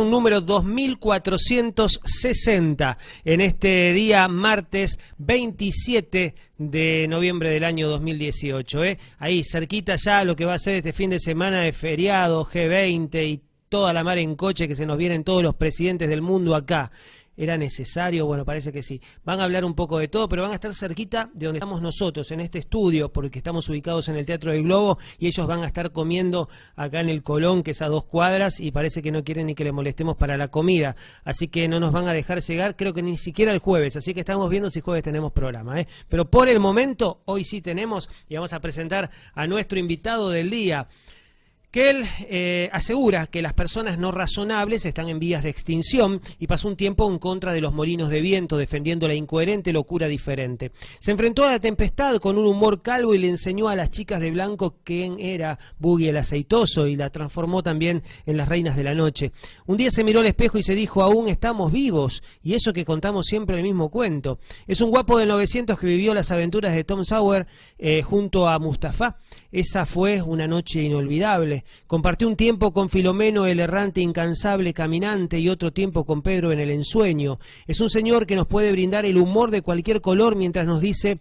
número 2460 en este día martes 27 de noviembre del año 2018. ¿eh? Ahí cerquita ya lo que va a ser este fin de semana de feriado, G20 y toda la mar en coche que se nos vienen todos los presidentes del mundo acá era necesario, bueno, parece que sí. Van a hablar un poco de todo, pero van a estar cerquita de donde estamos nosotros, en este estudio, porque estamos ubicados en el Teatro del Globo y ellos van a estar comiendo acá en el Colón, que es a dos cuadras, y parece que no quieren ni que le molestemos para la comida. Así que no nos van a dejar llegar, creo que ni siquiera el jueves. Así que estamos viendo si jueves tenemos programa. ¿eh? Pero por el momento, hoy sí tenemos y vamos a presentar a nuestro invitado del día que él eh, asegura que las personas no razonables están en vías de extinción y pasó un tiempo en contra de los molinos de viento, defendiendo la incoherente locura diferente. Se enfrentó a la tempestad con un humor calvo y le enseñó a las chicas de blanco quién era Boogie el aceitoso y la transformó también en las reinas de la noche. Un día se miró al espejo y se dijo, aún estamos vivos, y eso que contamos siempre el mismo cuento. Es un guapo del 900 que vivió las aventuras de Tom Sauer eh, junto a Mustafa. Esa fue una noche inolvidable. Compartió un tiempo con Filomeno el errante incansable caminante y otro tiempo con Pedro en el ensueño. Es un señor que nos puede brindar el humor de cualquier color mientras nos dice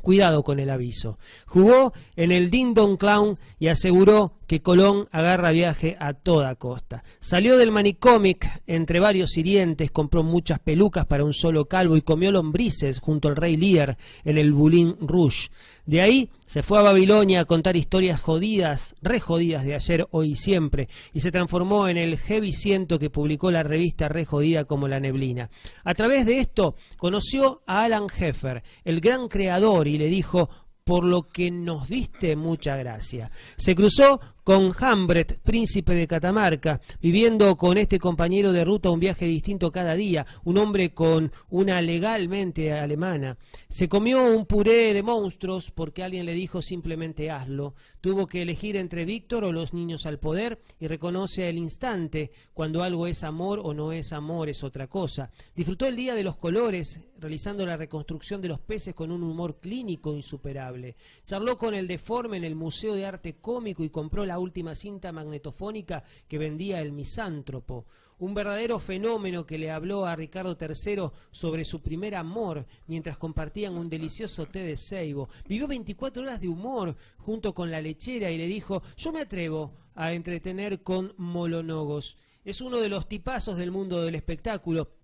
cuidado con el aviso. Jugó en el Dindon Clown y aseguró que Colón agarra viaje a toda costa. Salió del manicomic entre varios hirientes, compró muchas pelucas para un solo calvo y comió lombrices junto al rey Lear en el Boulin Rouge. De ahí se fue a Babilonia a contar historias jodidas, re jodidas de ayer, hoy y siempre, y se transformó en el heavy ciento que publicó la revista re jodida como La Neblina. A través de esto conoció a Alan Heffer, el gran creador, y le dijo, por lo que nos diste mucha gracia. Se cruzó con Hambret, príncipe de Catamarca, viviendo con este compañero de ruta un viaje distinto cada día, un hombre con una legalmente alemana. Se comió un puré de monstruos porque alguien le dijo simplemente hazlo. Tuvo que elegir entre Víctor o los niños al poder y reconoce al instante cuando algo es amor o no es amor, es otra cosa. Disfrutó el Día de los Colores, realizando la reconstrucción de los peces con un humor clínico insuperable. Charló con el deforme en el Museo de Arte Cómico y compró la última cinta magnetofónica que vendía el misántropo. Un verdadero fenómeno que le habló a Ricardo III sobre su primer amor mientras compartían un delicioso té de ceibo. Vivió 24 horas de humor junto con la lechera y le dijo, yo me atrevo a entretener con molonogos. Es uno de los tipazos del mundo del espectáculo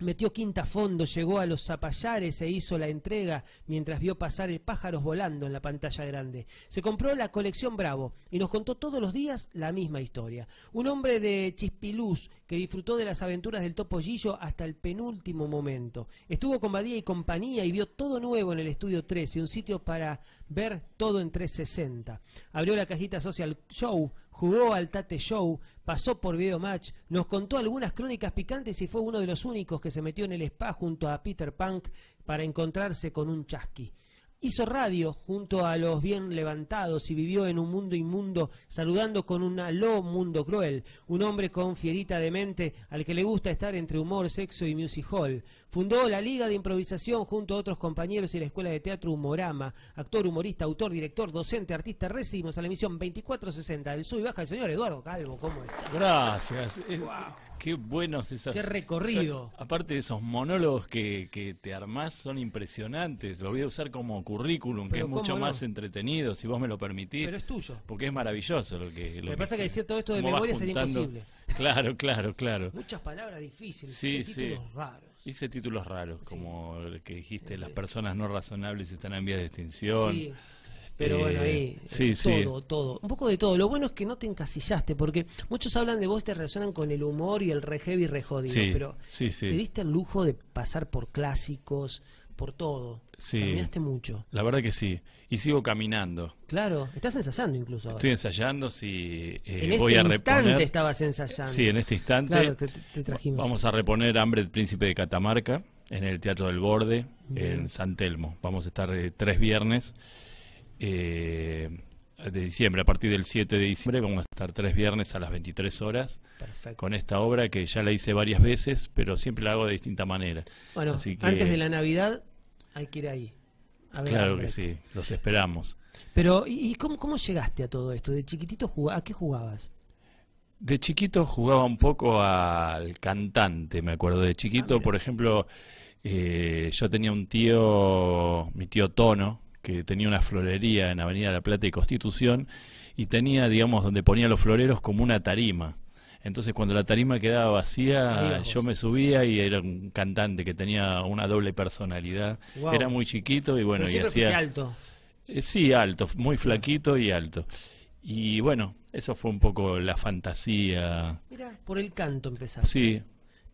Metió quinta fondo, llegó a los zapallares e hizo la entrega mientras vio pasar el pájaros volando en la pantalla grande. Se compró la colección Bravo y nos contó todos los días la misma historia. Un hombre de Chispiluz que disfrutó de las aventuras del Topollillo hasta el penúltimo momento. Estuvo con Badía y compañía y vio todo nuevo en el estudio 13, un sitio para ver todo en 360. Abrió la cajita Social Show jugó al Tate Show, pasó por video match, nos contó algunas crónicas picantes y fue uno de los únicos que se metió en el spa junto a Peter Punk para encontrarse con un chasqui. Hizo radio junto a los bien levantados y vivió en un mundo inmundo, saludando con un aló mundo cruel, un hombre con fierita de mente al que le gusta estar entre humor, sexo y music hall. Fundó la Liga de Improvisación junto a otros compañeros y la Escuela de Teatro Humorama. Actor, humorista, autor, director, docente, artista, recibimos a la emisión 2460 del Sub y Baja el señor Eduardo Calvo. ¿Cómo está? Gracias. Qué buenos esos Qué recorrido. aparte de esos monólogos que, te armás son impresionantes. Lo voy a usar como currículum, que es mucho más entretenido, si vos me lo permitís. Pero es tuyo. Porque es maravilloso lo que. Lo, pasa que decir todo esto de memoria sería imposible. Claro, claro, claro. Muchas palabras difíciles. Sí, sí. Hice títulos raros, como el que dijiste, las personas no razonables están en vía de extinción. Sí. Pero bueno, eh, ahí eh, todo, todo. Un poco de todo. Lo bueno es que no te encasillaste, porque muchos hablan de vos, te relacionan con el humor y el re heavy, re jodido. pero te diste el lujo de pasar por clásicos, por todo. Caminaste mucho. La verdad que sí. Y sigo caminando. Claro, estás ensayando incluso. Ahora. Estoy ensayando, sí. Eh, en este instante estabas ensayando. Sí, en este instante. Vamos a reponer Hambre del Príncipe de Catamarca en el Teatro del Borde, en San Telmo. Vamos a estar tres viernes. Eh, de diciembre. A partir del 7 de diciembre vamos a estar tres viernes a las 23 horas con esta obra que ya la hice varias veces, pero siempre la hago de distinta manera. Bueno, antes de la Navidad hay que ir ahí. claro que sí, los esperamos. Pero, ¿y cómo, llegaste a todo esto? ¿De chiquitito a qué jugabas? De chiquito jugaba un poco al cantante, me acuerdo. De chiquito, ah, por ejemplo, eh, yo tenía un tío, mi tío Tono, que tenía una florería en Avenida La Plata y Constitución y tenía, digamos, donde ponía los floreros como una tarima. Entonces cuando la tarima quedaba vacía, yo me subía y era un cantante que tenía una doble personalidad. Era muy chiquito y bueno, y hacía alto. Eh, sí, alto, muy flaquito y alto. Y bueno, eso fue un poco la fantasía. Mira, por el canto empezaste Sí,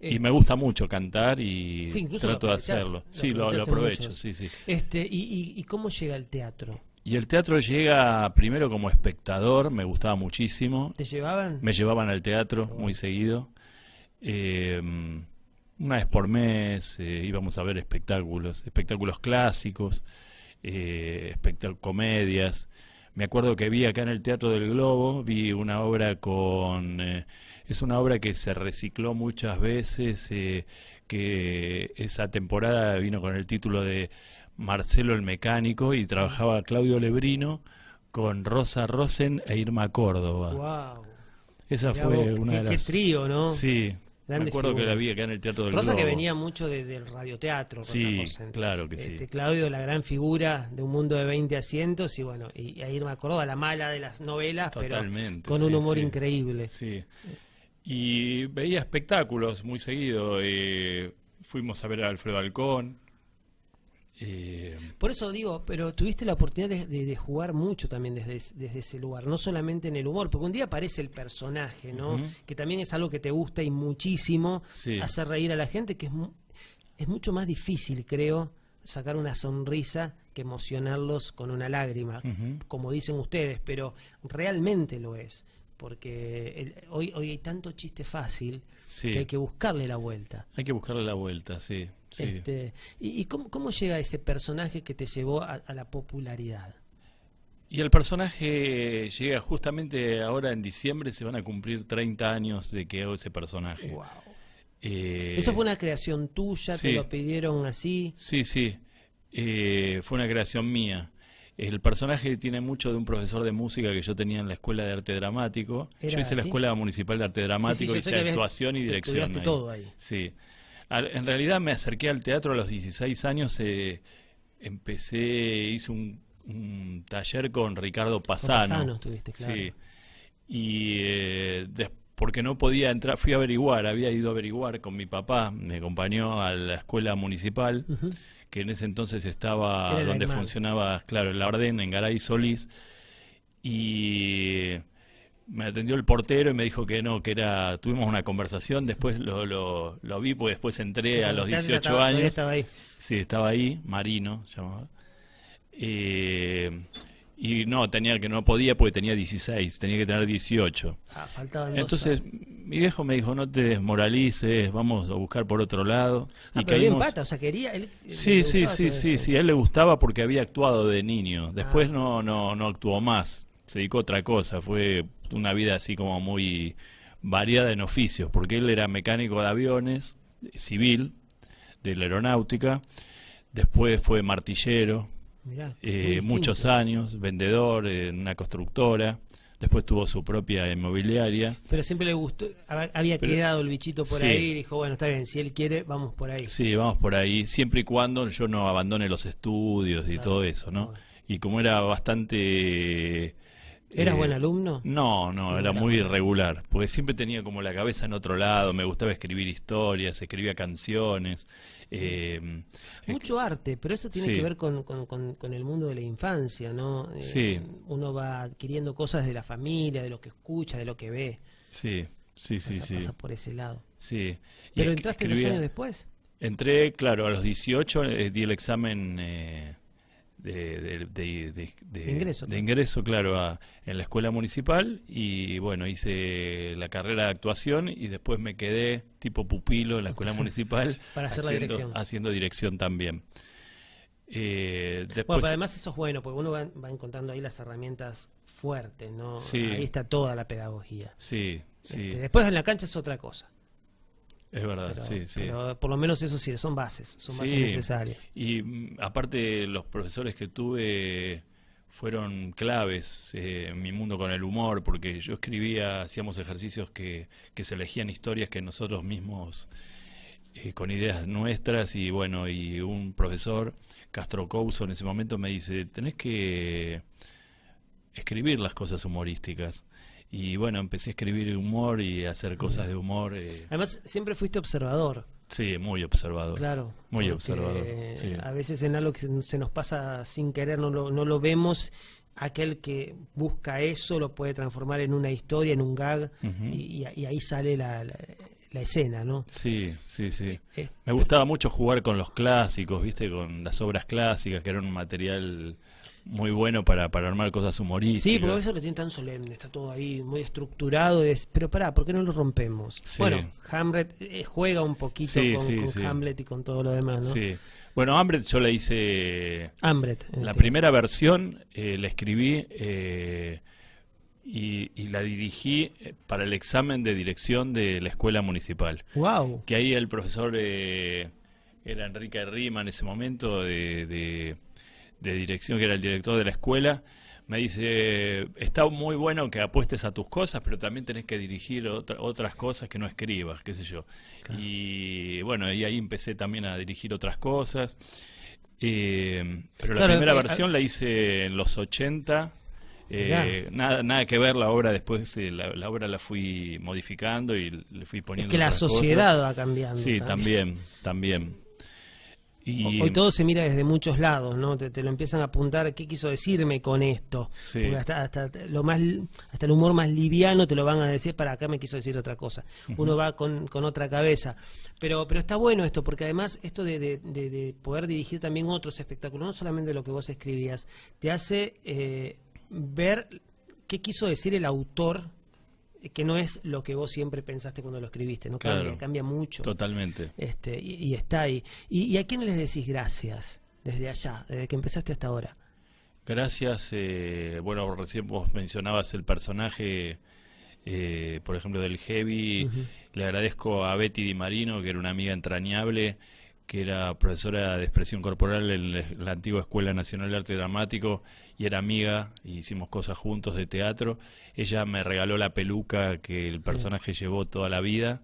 y este, me gusta mucho cantar y trato de hacerlo. sí, lo, aprovecho, sí, sí. Este, y, cómo llega el teatro? Y el teatro llega primero como espectador, me gustaba muchísimo. ¿Te llevaban? Me llevaban al teatro muy seguido. Em, una vez por mes eh, íbamos a ver espectáculos, espectáculos clásicos, eh, comedias. Me acuerdo que vi acá en el Teatro del Globo, vi una obra con... Eh, es una obra que se recicló muchas veces, eh, que esa temporada vino con el título de Marcelo el Mecánico y trabajaba Claudio Lebrino con Rosa Rosen e Irma Córdoba. ¡Wow! Esa fue una de Qué trío, ¿no? Sí. me acuerdo que la vi acá en el Teatro del Rosa que venía mucho del radioteatro. Rosa sí, claro que este, sí. Claudio, la gran figura de un mundo de 20 asientos y bueno, y, Irma Córdoba, la mala de las novelas, pero con un humor increíble. Sí. Y veía espectáculos muy seguido. Eh, fuimos a ver a Alfredo Halcón. Eh, Por eso digo, pero tuviste la oportunidad de, jugar mucho también desde, desde, ese lugar, no solamente en el humor, porque un día aparece el personaje, ¿no? Que también es algo que te gusta y muchísimo hace hacer reír a la gente, que es, es mucho más difícil, creo, sacar una sonrisa que emocionarlos con una lágrima, como dicen ustedes, pero realmente lo es porque hoy, hoy hay tanto chiste fácil que hay que buscarle la vuelta. Hay que buscarle la vuelta, sí. Este, ¿Y, cómo, llega ese personaje que te llevó a, la popularidad? Y el personaje llega justamente ahora en diciembre, se van a cumplir 30 años de que hago ese personaje. Eh, ¿Eso fue una creación tuya? ¿Te lo pidieron así? Sí, sí. Eh, fue una creación mía. El personaje tiene mucho de un profesor de música que yo tenía en la Escuela de Arte Dramático. yo hice la Escuela Municipal de Arte Dramático, Y hice actuación y dirección. Sí. en realidad me acerqué al teatro a los 16 años. Eh, empecé, hice un, taller con Ricardo Pasano. Pasano claro. Sí. Y eh, después porque no podía entrar, fui a averiguar, había ido a averiguar con mi papá, me acompañó a la escuela municipal, que en ese entonces estaba donde funcionaba, claro, en la Orden, en Garay Solís, y me atendió el portero y me dijo que no, que era, tuvimos una conversación, después lo, vi, pues después entré a los 18 años. Estaba Sí, estaba ahí, Marino, llamaba. Eh, y no, tenía que no podía porque tenía 16, tenía que tener 18. Ah, Entonces, mi viejo me dijo, no te desmoralices, vamos a buscar por otro lado. Ah, y pero bien o sea, quería... sí, sí, sí, sí, sí, él le gustaba porque había actuado de niño. Ah. Después no, no, no actuó más, se dedicó a otra cosa, fue una vida así como muy variada en oficios, porque él era mecánico de aviones, eh, civil, de la aeronáutica, después fue martillero, eh, muchos años, vendedor en eh, una constructora. Después tuvo su propia inmobiliaria. Pero siempre le gustó, había quedado el bichito por ahí dijo, bueno, está bien, si él quiere, vamos por ahí. Sí, vamos por ahí, siempre y cuando yo no abandone los estudios y todo eso, ¿no? Y como era bastante... Eh, ¿Eras buen alumno? No, no, era muy irregular, porque siempre tenía como la cabeza en otro lado, me gustaba escribir historias, escribía canciones, eh, eh, Mucho arte, pero eso tiene que ver con, el mundo de la infancia, ¿no? Eh, uno va adquiriendo cosas de la familia, de lo que escucha, de lo que ve. Sí, sí, sí. pasa por ese lado. Sí. ¿Pero entraste años después? Entré, claro, a los 18 di el examen de, ingreso, claro, en la escuela municipal y bueno, hice la carrera de actuación y después me quedé tipo pupilo en la escuela municipal. Para hacer la dirección. Haciendo dirección también. Eh, después, bueno, pero además eso es bueno, porque uno va, encontrando ahí las herramientas fuertes, ¿no? ahí está toda la pedagogía. Sí, sí. Este, después en la cancha es otra cosa. Es verdad, sí, sí. por lo menos eso sí, son bases, son necesarias. Y mm, aparte los profesores que tuve fueron claves eh, en mi mundo con el humor, porque yo escribía, hacíamos ejercicios que, se elegían historias que nosotros mismos, eh, con ideas nuestras, y bueno, y un profesor, Castro Couso, en ese momento me dice, tenés que escribir las cosas humorísticas y bueno, empecé a escribir humor y a hacer cosas de humor. Eh. Además, siempre fuiste observador. Sí, muy observador. Claro. Muy observador. A veces en algo que se nos pasa sin querer, no lo, no lo vemos. Aquel que busca eso lo puede transformar en una historia, en un gag, y, ahí sale la, escena, ¿no? Sí, sí, sí. Eh, eh. Me gustaba mucho jugar con los clásicos, ¿viste? Con las obras clásicas, que eran un material muy bueno para, para armar cosas humorísticas. Sí, porque a veces lo tienen tan solemne, está todo ahí muy estructurado. Es, pero pará, ¿por qué no lo rompemos? Bueno, Hamlet eh, juega un poquito con, Hamlet y con todo lo demás, ¿no? Sí. Bueno, Hamlet yo le hice. Hamlet. La este primera versión eh, la escribí. Eh, y, la dirigí para el examen de dirección de la escuela municipal. ¡Wow! Que ahí el profesor era Enrique Rima en ese momento de, de dirección, que era el director de la escuela, me dice, está muy bueno que apuestes a tus cosas, pero también tenés que dirigir otras cosas que no escribas, qué sé yo. Y bueno, y ahí empecé también a dirigir otras cosas. Eh, pero la primera eh, versión ah. la hice en los 80. Eh, nada, nada que ver la obra, después la, obra la fui modificando y le fui poniendo. Es que la sociedad va cambiando. Sí, también, también. Hoy todo se mira desde muchos lados, ¿no? Te, lo empiezan a apuntar, ¿qué quiso decirme con esto? Hasta, hasta, lo más, hasta el humor más liviano te lo van a decir, para acá me quiso decir otra cosa. Uno va con, otra cabeza. Pero, está bueno esto, porque además esto de, poder dirigir también otros espectáculos, no solamente lo que vos escribías, te hace eh, ver qué quiso decir el autor eh, que no es lo que vos siempre pensaste cuando lo escribiste, no cambia, cambia mucho. Totalmente. Este, y, está ahí. ¿Y, a quién les decís gracias desde allá, desde que empezaste hasta ahora? Gracias, eh, bueno, recién vos mencionabas el personaje, eh, por ejemplo, del Heavy. Le agradezco a Betty Di Marino, que era una amiga entrañable, que era profesora de expresión corporal en la antigua Escuela Nacional de Arte Dramático y era amiga, y hicimos cosas juntos de teatro. Ella me regaló la peluca que el personaje llevó toda la vida.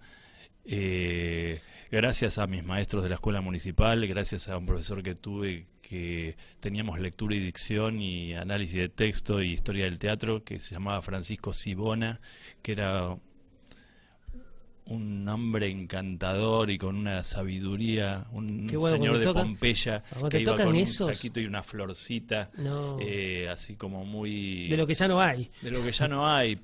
Eh, gracias a mis maestros de la escuela municipal, gracias a un profesor que tuve que teníamos lectura y dicción y análisis de texto y historia del teatro, que se llamaba Francisco Sibona, que era un hombre encantador y con una sabiduría, un señor de Pompeya que iba esos... un y una florcita, eh, así como muy... De lo que ya no hay. De lo que ya no hay.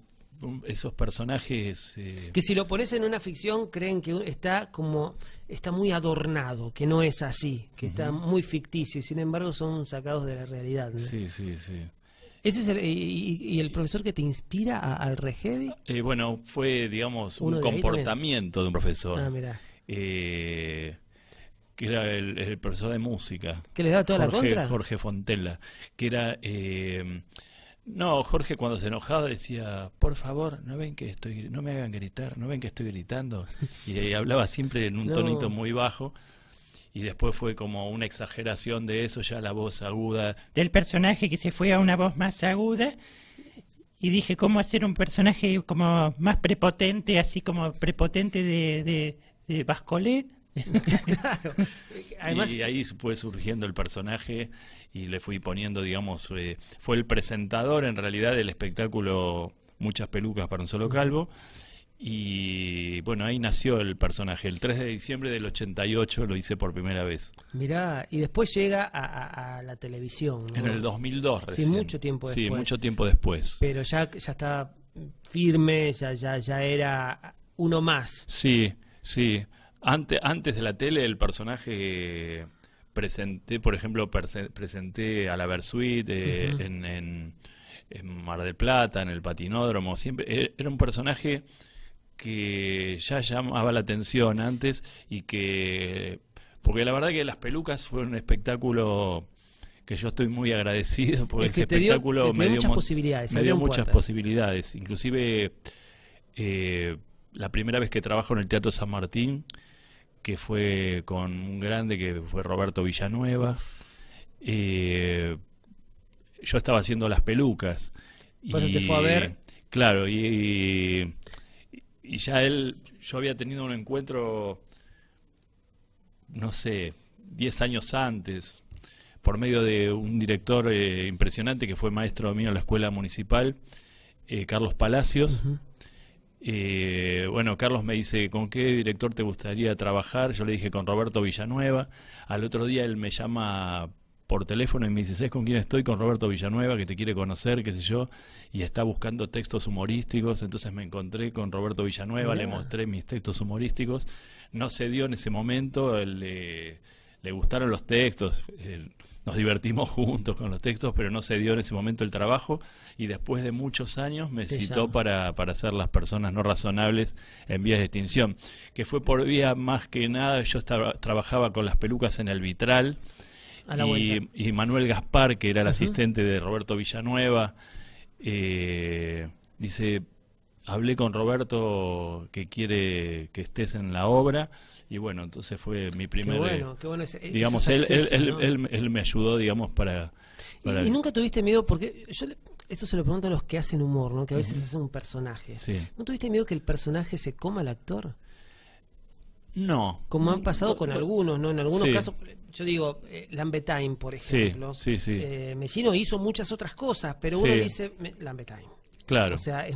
Esos personajes... Eh, que si lo pones en una ficción creen que está como... está muy adornado, que no es así, que está muy ficticio y sin embargo son sacados de la realidad. Sí, sí, sí. ¿Ese es y, el profesor que te inspira al Regevi? Eh, bueno, fue, digamos, un comportamiento de un profesor. Ah, eh, que era el, profesor de música. ¿Que le da toda la Jorge Fontella, que era... Eh, no, Jorge cuando se enojaba decía, por favor, no ven que estoy, no me hagan gritar, no ven que estoy gritando. Y, hablaba siempre en un tonito muy bajo y después fue como una exageración de eso, ya la voz aguda. Del personaje que se fue a una voz más aguda y dije, ¿cómo hacer un personaje como más prepotente, así como prepotente de, de, de Bascolet? y ahí fue surgiendo el personaje y le fui poniendo, digamos, eh, fue el presentador en realidad del espectáculo Muchas pelucas para un solo calvo y bueno, ahí nació el personaje. El 3 de diciembre del 88 lo hice por primera vez. Mirá, y después llega a, la televisión. En el 2002 recién. Sí, mucho tiempo después. Sí, mucho tiempo después. Pero ya, ya está firme, ya, ya, ya era uno más. Sí, sí. Antes, antes de la tele el personaje eh, presenté, por ejemplo, presenté a la Versuit eh, en, en, Mar del Plata, en el patinódromo. Siempre eh, era un personaje que ya llamaba la atención antes y que... Porque la verdad que las pelucas fue un espectáculo que yo estoy muy agradecido porque el espectáculo me dio muchas posibilidades. muchas posibilidades. Inclusive eh, la primera vez que trabajo en el Teatro San Martín, que fue con un grande que fue Roberto Villanueva, eh, yo estaba haciendo las pelucas. Pero te fue a ver. Claro, y y ya él, yo había tenido un encuentro, no sé, 10 años antes, por medio de un director eh, impresionante que fue maestro mío en la escuela municipal, eh, Carlos Palacios. Eh, bueno, Carlos me dice, ¿con qué director te gustaría trabajar? Yo le dije con Roberto Villanueva. Al otro día él me llama por teléfono y me dice, con quién estoy? Con Roberto Villanueva, que te quiere conocer, qué sé yo, y está buscando textos humorísticos. Entonces me encontré con Roberto Villanueva, le mostré mis textos humorísticos. No se dio en ese momento, le, le gustaron los textos, eh, nos divertimos juntos con los textos, pero no se dio en ese momento el trabajo. Y después de muchos años me citó para, para ser las personas no razonables en vías de extinción, que fue por vía más que nada, yo trabajaba con las pelucas en el vitral y, Manuel Gaspar, que era el asistente de Roberto Villanueva, eh, dice, hablé con Roberto que quiere que estés en la obra y bueno, entonces fue mi primer... Qué bueno, eh, qué bueno ese, digamos, él, él, él, me ayudó, digamos, para... ¿Y, nunca tuviste miedo, porque yo esto se lo pregunto a los que hacen humor, ¿no? que a veces hacen un personaje. ¿No tuviste miedo que el personaje se coma al actor? No. Como han pasado con algunos, ¿no? En algunos casos, yo digo, eh, Time por ejemplo. Sí, Eh, hizo muchas otras cosas, pero uno dice Lambeth Claro. O sea, eh,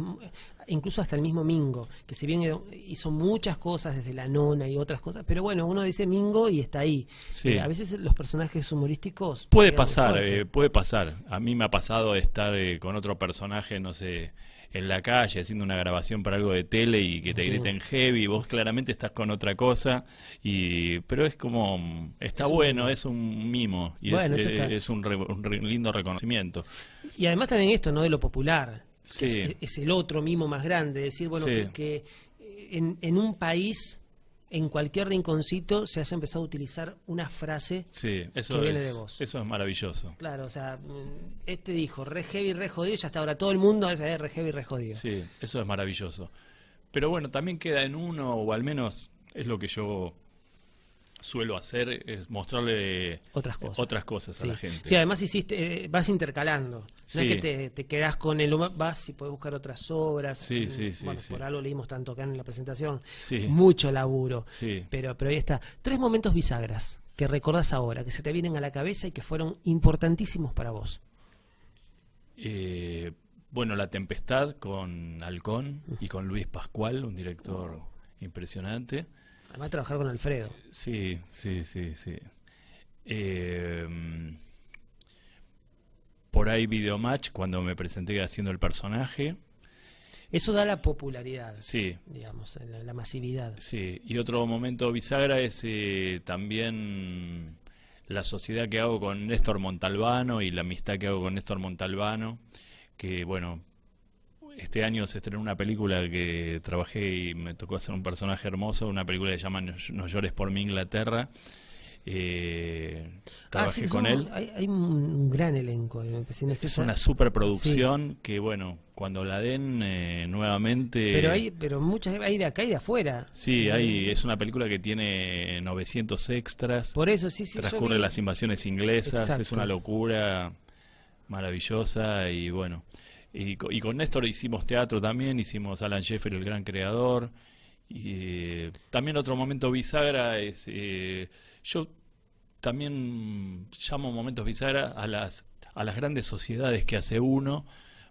incluso hasta el mismo Mingo, que si bien hizo muchas cosas desde la nona y otras cosas, pero bueno, uno dice Mingo y está ahí. Eh, a veces los personajes humorísticos... Puede pasar, eh, puede pasar. A mí me ha pasado estar con otro personaje, no sé, en la calle haciendo una grabación para algo de tele y que te griten heavy, vos claramente estás con otra cosa, y pero es como, está bueno, es un mimo y es, eh, un, lindo reconocimiento. Y además también esto, ¿no? De lo popular. es, el otro mimo más grande, decir, bueno, que, en un país en cualquier rinconcito se haya empezado a utilizar una frase eso que viene de vos. Eso es maravilloso. Claro, o sea, mm, este dijo re heavy, re jodido, y hasta ahora todo el mundo es eh, re heavy, re jodido. Sí, eso es maravilloso. Pero bueno, también queda en uno, o al menos es lo que yo suelo hacer es mostrarle otras cosas, a la gente. Sí, además hiciste, eh, vas intercalando. No es que te, quedas con el humor, vas y puedes buscar otras obras. Sí, mm, sí, sí. Bueno, por algo leímos tanto acá en la presentación. Mucho laburo. Pero, ahí está. Tres momentos bisagras que recordás ahora, que se te vienen a la cabeza y que fueron importantísimos para vos. Eh, bueno, La Tempestad con Halcón y con Luis Pascual, un director impresionante. Además, trabajar con Alfredo. Sí, sí, sí, sí. Em, por ahí Videomatch, cuando me presenté haciendo el personaje. Eso da la popularidad. Sí. Digamos, la, masividad. Sí. Y otro momento bisagra es eh, también la sociedad que hago con Néstor Montalbano y la amistad que hago con Néstor Montalbano, que bueno, este año se estrenó una película que trabajé y me tocó hacer un personaje hermoso, una película que se llama No, llores por mi Inglaterra. Eh, ah, trabajé con él. Hay, un gran elenco. Eh, es una superproducción que, bueno, cuando la den eh, nuevamente. Pero hay, pero muchas hay de acá y de afuera. Sí, hay, es una película que tiene 900 extras. Por eso, sí, sí. Transcurre las invasiones inglesas, es una locura maravillosa y bueno. Y, y con Néstor hicimos teatro también, hicimos Alan Sheffer, el gran creador. Y, eh, también otro momento bisagra es, eh, yo también llamo momentos bisagra a las, a las grandes sociedades que hace uno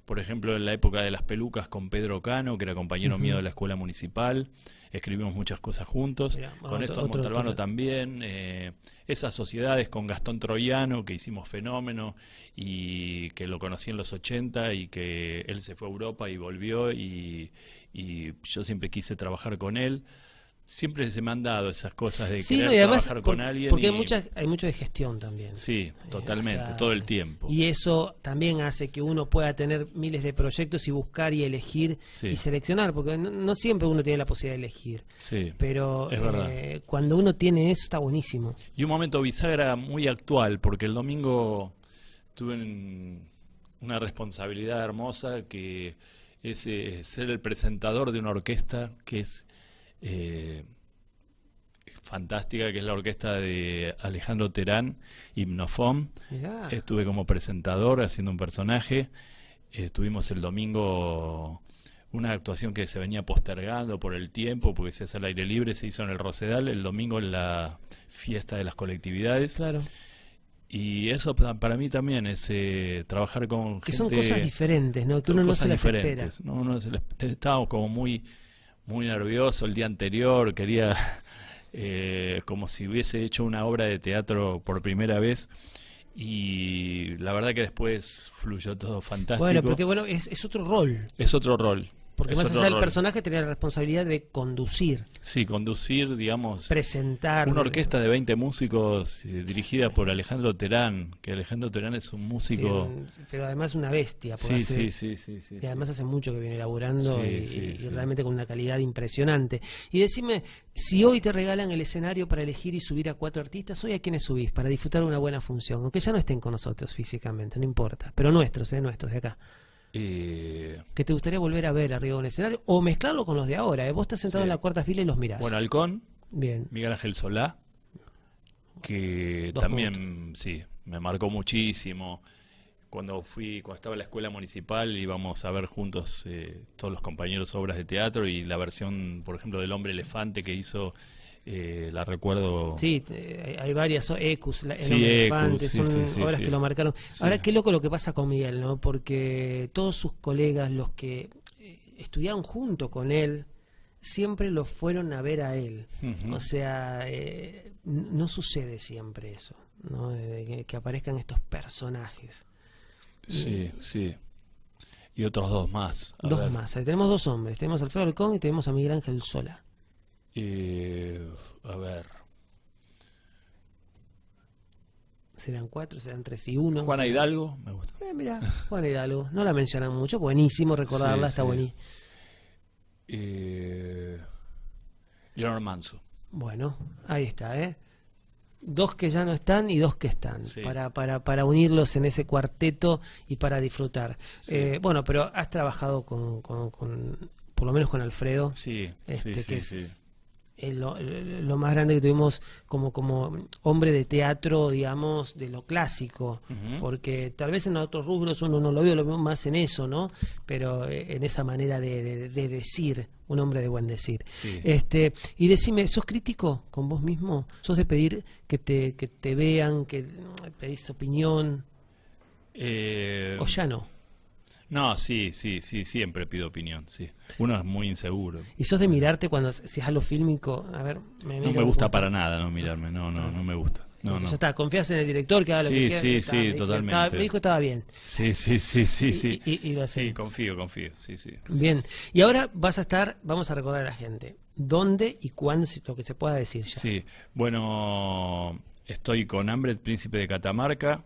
por ejemplo, en la época de las pelucas con Pedro Cano, que era compañero mío de la escuela municipal. Escribimos muchas cosas juntos. con estos Montalbano también. Eh, esas sociedades con Gastón Troyano, que hicimos fenómeno y que lo conocí en los 80 y que él se fue a Europa y volvió y, y yo siempre quise trabajar con él siempre se me han dado esas cosas de querer con alguien. Porque hay, mucha, hay mucho de gestión también. Sí, eh, totalmente, todo el tiempo. Y eso también hace que uno pueda tener miles de proyectos y buscar y elegir y seleccionar, porque no, siempre uno tiene la posibilidad de elegir. Sí, pero eh, cuando uno tiene eso está buenísimo. Y un momento bisagra muy actual, porque el domingo tuve una responsabilidad hermosa que es eh, ser el presentador de una orquesta que es eh, fantástica, que es la orquesta de Alejandro Terán, Himnofón. Estuve como presentador haciendo un personaje. Estuvimos el domingo una actuación que se venía postergando por el tiempo, porque se hace al aire libre, se hizo en el Rosedal, el domingo en la fiesta de las colectividades. Y eso para mí también es eh, trabajar con gente. Que son cosas diferentes, ¿no? Que no se las espera. No, se como muy muy nervioso el día anterior, quería eh, como si hubiese hecho una obra de teatro por primera vez. Y la verdad que después fluyó todo fantástico. Bueno, porque bueno, es, es otro rol. Es otro rol. Porque más allá del personaje tenía la responsabilidad de conducir. Sí, conducir, digamos. Presentar. Una orquesta de 20 músicos eh, dirigida por Alejandro Terán, que Alejandro Terán es un músico. pero además una bestia. Sí, sí, sí, sí, Y además hace mucho que viene elaborando y, realmente con una calidad impresionante. Y decime, si hoy te regalan el escenario para elegir y subir a cuatro artistas, ¿hoy a quiénes subís para disfrutar una buena función? Aunque ya no estén con nosotros físicamente, no importa. Pero nuestros, ¿eh? Nuestros de acá. Eh... Que te gustaría volver a ver arriba de escenario o mezclarlo con los de ahora. ¿eh? Vos estás sentado en la cuarta fila y los mirás. Bueno, Halcón. Bien. Miguel Ángel Solá. Que también, sí, me marcó muchísimo. Cuando fui, cuando estaba en la escuela municipal, íbamos a ver juntos eh, todos los compañeros obras de teatro y la versión, por ejemplo, del hombre elefante que hizo eh, la recuerdo. Sí, hay varias, Ecus, el sí, Ecus, son obras que lo marcaron. Ahora, qué loco lo que pasa con Miguel, ¿no? Porque todos sus colegas, los que eh, estudiaron junto con él, siempre lo fueron a ver a él. O sea, eh, no sucede siempre eso, ¿no? que, aparezcan estos personajes. Sí, sí. Y otros dos más. dos más. Tenemos dos hombres. Tenemos a Alfredo Alcón y tenemos a Miguel Ángel Sola. Eh, a ver. Serán cuatro, serán tres y uno. Juana Hidalgo, me gusta. Eh, mira, Juana Hidalgo. No la mencionan mucho, buenísimo recordarla, está buenísimo. Eh, Manso. Bueno, ahí está, ¿eh? Dos que ya no están y dos que están, para, para, para unirlos en ese cuarteto y para disfrutar. Eh, bueno, pero has trabajado con, por lo menos con Alfredo, sí, este, que es eh, eh, lo, más grande que tuvimos como, como hombre de teatro, digamos, de lo clásico, porque tal vez en otros rubros uno no lo vio, lo más en eso, ¿no? Pero eh, en esa manera de, decir, un hombre de buen decir. Este, y decime, ¿sos crítico con vos mismo? ¿Sos de pedir que te, que te vean, que mm, pedís opinión? ¿O ya no? No, sí, sí, sí, siempre pido opinión, sí. Uno es muy inseguro. ¿Y sos de mirarte cuando si es algo fílmico? A ver, me No me gusta para nada no mirarme, no, no, no me gusta. No, está, confías en el director que haga lo que quiera. Sí, sí, sí, totalmente. me dijo estaba bien. Sí, sí, sí, sí, sí. Y, lo Sí, confío, confío, sí, sí. Bien, y ahora vas a estar, vamos a recordar a la gente, ¿dónde y cuándo, si, lo que se pueda decir ya? Sí, bueno, estoy con Hambre, Príncipe de Catamarca,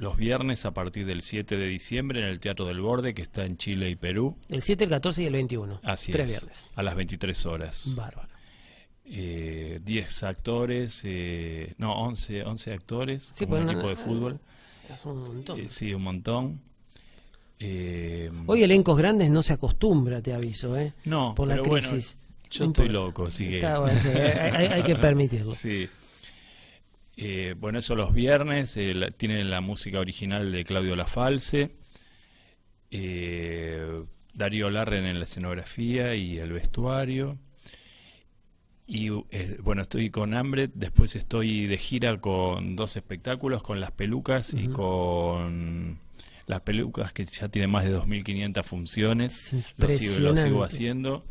los viernes a partir del 7 de diciembre en el Teatro del Borde, que está en Chile y Perú. El 7, el 14 y el 21. Así Tres viernes. A las 23 horas. Bárbaro. 10 eh, actores, eh, no, 11, 11 actores, como pues, un equipo de fútbol. Eh, es un montón. sí, un montón. Hoy elencos grandes no se acostumbra, te aviso, ¿eh? No, por la crisis. yo estoy loco, así que... hay, que permitirlo. Sí. Eh, bueno, eso los viernes, Tienen eh, la, tiene la música original de Claudio Lafalce, eh, Darío Larren en la escenografía y el vestuario. Y eh, bueno, estoy con hambre, después estoy de gira con dos espectáculos, con las pelucas y con las pelucas que ya tiene más de 2.500 funciones, lo sigo, lo sigo haciendo.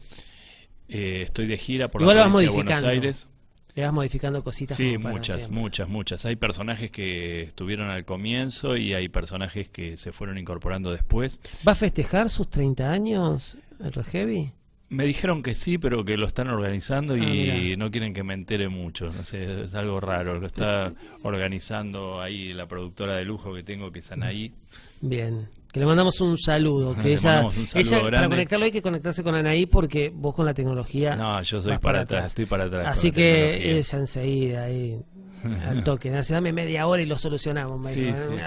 estoy de gira por la provincia de Buenos Aires modificando cositas. Sí, muchas, muchas, muchas. Hay personajes que estuvieron al comienzo y hay personajes que se fueron incorporando después. ¿Va a festejar sus 30 años el rehevi Me dijeron que sí, pero que lo están organizando ah, y no quieren que me entere mucho. No sé, es algo raro. Lo está organizando ahí la productora de lujo que tengo, que están ahí. Bien. Que le mandamos un saludo. Que ella, un para conectarlo hay que conectarse con Anaí porque vos con la tecnología. No, yo soy para, atrás, estoy para atrás. Así que ella enseguida ahí al toque. Hace dame media hora y lo solucionamos.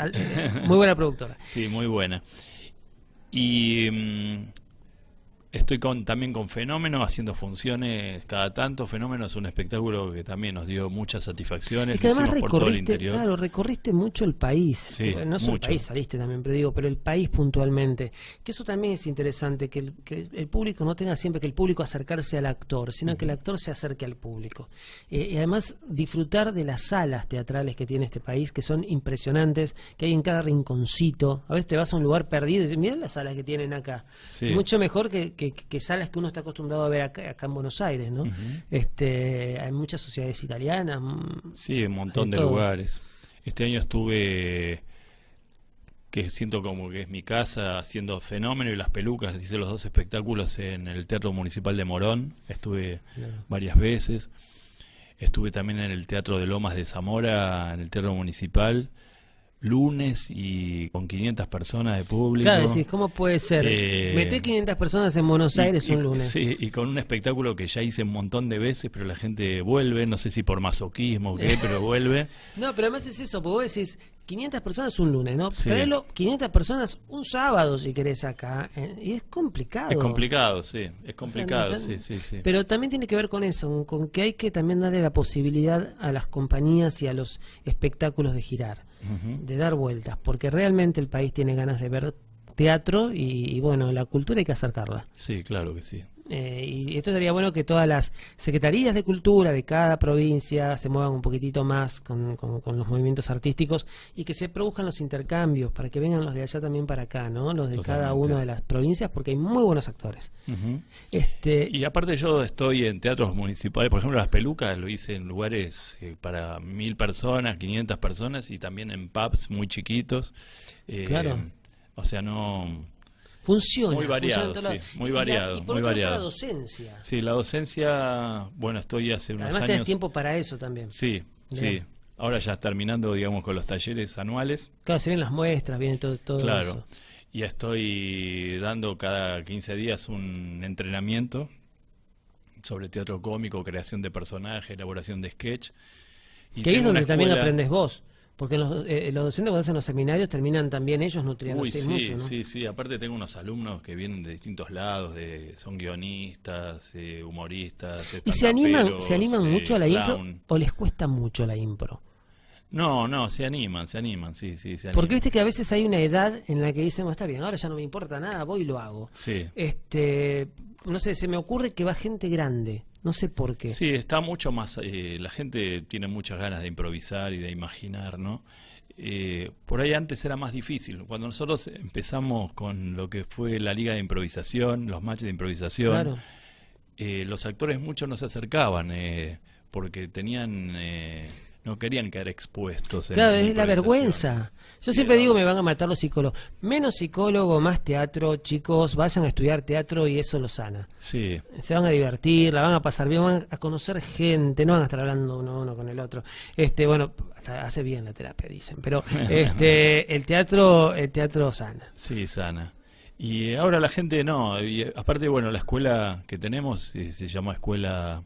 Muy buena productora. Sí, muy buena. Y. Mm, Estoy con, también con Fenómenos, haciendo funciones cada tanto. Fenómenos es un espectáculo que también nos dio muchas satisfacciones. Y que además recorriste, claro, recorriste mucho el país. no solo el país, saliste también, pero digo, pero el país puntualmente. Que eso también es interesante, que el, público no tenga siempre que el público acercarse al actor, sino que el actor se acerque al público. Eh, y además disfrutar de las salas teatrales que tiene este país, que son impresionantes, que hay en cada rinconcito. A veces te vas a un lugar perdido y dices, mirá las salas que tienen acá. Mucho mejor que que, salas que uno está acostumbrado a ver acá, en Buenos Aires, ¿no? este, hay muchas sociedades italianas. Mm, sí, un montón de lugares. Este año estuve, que siento como que es mi casa, haciendo Fenómeno y Las Pelucas. Hice los dos espectáculos en el Teatro Municipal de Morón. Estuve varias veces. Estuve también en el Teatro de Lomas de Zamora, en el Teatro Municipal lunes y con 500 personas de público. Claro, decís, ¿cómo puede ser? Eh, mete 500 personas en Buenos Aires un lunes. Sí, y con un espectáculo que ya hice un montón de veces, pero la gente vuelve, no sé si por masoquismo o qué, pero vuelve. No, pero además es eso, porque vos decís, 500 personas un lunes, ¿no? Sí. 500 personas un sábado si querés acá, eh, y es complicado. Es complicado, sí, es complicado, sí, sí. Pero también tiene que ver con eso, con que hay que también darle la posibilidad a las compañías y a los espectáculos de girar de dar vueltas, porque realmente el país tiene ganas de ver teatro y, bueno, la cultura hay que acercarla. Sí, claro que sí. Eh, y esto sería bueno que todas las secretarías de cultura de cada provincia se muevan un poquitito más con, con, los movimientos artísticos y que se produzcan los intercambios para que vengan los de allá también para acá, ¿no? Los de cada una de las provincias porque hay muy buenos actores. este, y aparte yo estoy en teatros municipales, por ejemplo las pelucas lo hice en lugares eh, para mil personas, 500 personas y también en pubs muy chiquitos. Eh, claro. O sea, no funciona. Muy variado, sí, muy variado. muy variado. la docencia. Sí, la docencia, bueno, estoy hace unos años. Además, tiempo para eso también. Sí, sí. Ahora ya terminando, digamos, con los talleres anuales. Claro, se ven las muestras, viene todo, todo claro. Y estoy dando cada 15 días un entrenamiento sobre teatro cómico, creación de personajes, elaboración de sketch. Y que es donde también aprendes vos. Porque los, eh, los docentes cuando hacen los seminarios terminan también ellos nutriéndose sí, mucho, ¿no? Sí, sí, aparte tengo unos alumnos que vienen de distintos lados, de, son guionistas, eh, humoristas, ¿Y se animan, se animan eh, mucho a la impro o les cuesta mucho la impro? No, no, se animan, se animan, sí, sí, se animan. Porque viste que a veces hay una edad en la que dicen, está bien, ahora ya no me importa nada, voy y lo hago. Sí. Este, no sé, se me ocurre que va gente grande. No sé por qué. Sí, está mucho más. Eh, la gente tiene muchas ganas de improvisar y de imaginar, ¿no? Eh, por ahí antes era más difícil. Cuando nosotros empezamos con lo que fue la liga de improvisación, los matches de improvisación, eh, los actores muchos no se acercaban porque tenían no querían quedar expuestos. claro, es la vergüenza. Yo siempre digo, me van a matar los psicólogos. Menos psicólogo, más teatro, chicos, vayan a estudiar teatro y eso lo sana. Sí. Se van a divertir, la van a pasar bien, van a conocer gente, no van a estar hablando uno uno con el otro. Este, bueno, hace bien la terapia, dicen, pero este, el teatro, el teatro sana. Sí, sana. Y ahora la gente no, y aparte, bueno, la escuela que tenemos eh, se llama escuela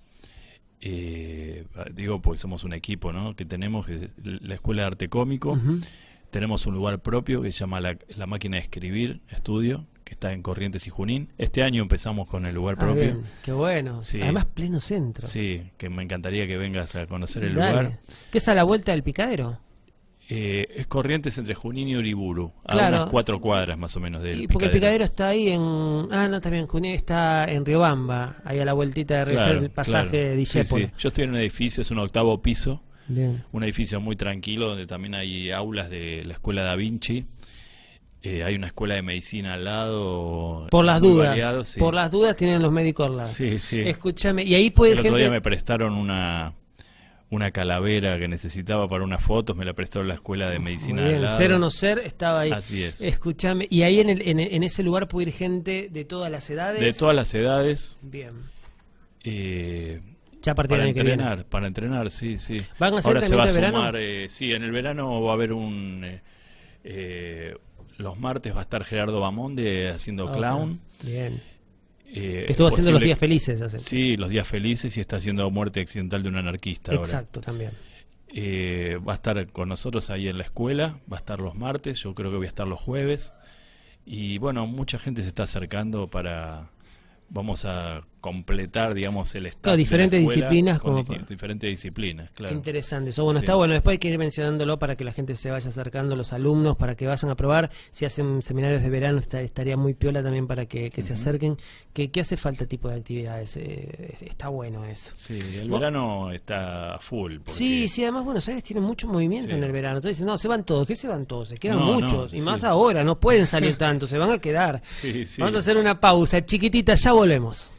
eh, digo, pues somos un equipo, ¿no? Que tenemos la Escuela de Arte Cómico, tenemos un lugar propio que se llama la, Máquina de Escribir Estudio, que está en Corrientes y Junín. Este año empezamos con el lugar ah, propio. Qué bueno. Además, pleno centro. Sí, que me encantaría que vengas a conocer el lugar. que es a la vuelta del picadero? es eh, Corrientes entre Junín y Uriburu, a unas cuatro cuadras más o menos de y Porque el Picadero está ahí en... Ah, no, también Junín está en Riobamba, ahí a la vueltita de el pasaje de Discépolo. Yo estoy en un edificio, es un octavo piso, un edificio muy tranquilo donde también hay aulas de la Escuela Da Vinci. Eh, hay una escuela de medicina al lado. Por las dudas. por las dudas tienen los médicos al lado. Sí, sí. Escúchame, y ahí puede el Otro día me prestaron una una calavera que necesitaba para unas fotos, me la prestó la escuela de ah, medicina. Bien, o no ser, estaba ahí. Así es. Escúchame, y ahí en, el, en, ese lugar puede ir gente de todas las edades. De todas las edades. Bien. Eh, ya partir para entrenar, que viene. para entrenar, sí, sí. ¿Van a Ahora se va a este eh, sí, en el verano va a haber un eh, los martes va a estar Gerardo Bamonde haciendo clown. Bien. Eh, estuvo haciendo los días felices. Hace. Sí, los días felices y está haciendo muerte accidental de un anarquista. Exacto, también. Eh, va a estar con nosotros ahí en la escuela, va a estar los martes, yo creo que voy a estar los jueves. Y bueno, mucha gente se está acercando para... Vamos a completar, digamos, el estado. diferentes disciplinas. como Diferentes disciplinas, claro. Qué interesante. Eso, bueno, está bueno. Después hay que ir mencionándolo para que la gente se vaya acercando, los alumnos, para que vayan a probar. Si hacen seminarios de verano, estaría muy piola también para que, se acerquen. ¿Qué, ¿Qué, hace falta tipo de actividades? Eh, está bueno eso. Sí, el verano está full. Sí, sí, además, bueno, sabes, tienen mucho movimiento en el verano. Entonces dicen, no, se van todos. ¿Qué se van todos? Se quedan muchos. y más ahora, no pueden salir tanto, se van a quedar. Vamos a hacer una pausa chiquitita, ya volvemos.